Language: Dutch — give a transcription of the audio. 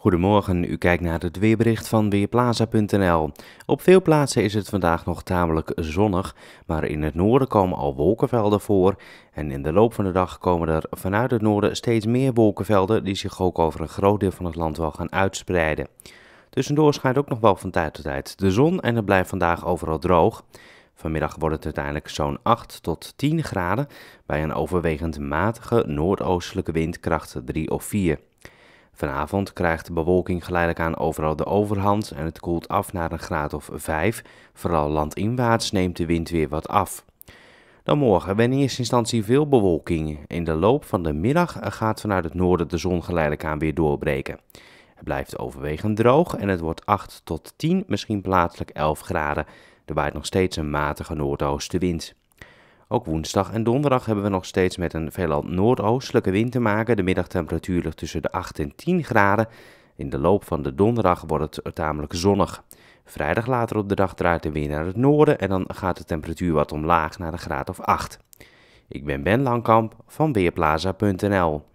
Goedemorgen, u kijkt naar het weerbericht van Weerplaza.nl. Op veel plaatsen is het vandaag nog tamelijk zonnig, maar in het noorden komen al wolkenvelden voor. En in de loop van de dag komen er vanuit het noorden steeds meer wolkenvelden die zich ook over een groot deel van het land wel gaan uitspreiden. Tussendoor schijnt ook nog wel van tijd tot tijd de zon en het blijft vandaag overal droog. Vanmiddag wordt het uiteindelijk zo'n 8 tot 10 graden bij een overwegend matige noordoostelijke windkracht 3 of 4. Vanavond krijgt de bewolking geleidelijk aan overal de overhand en het koelt af naar een graad of 5. Vooral landinwaarts neemt de wind weer wat af. Dan morgen we in eerste instantie veel bewolking. In de loop van de middag gaat vanuit het noorden de zon geleidelijk aan weer doorbreken. Het blijft overwegend droog en het wordt 8 tot 10, misschien plaatselijk 11 graden. Er waait nog steeds een matige noordoostenwind. Ook woensdag en donderdag hebben we nog steeds met een veelal noordoostelijke wind te maken. De middagtemperatuur ligt tussen de 8 en 10 graden. In de loop van de donderdag wordt het tamelijk zonnig. Vrijdag later op de dag draait de wind naar het noorden en dan gaat de temperatuur wat omlaag naar de graad of 8. Ik ben Ben Langkamp van Weerplaza.nl.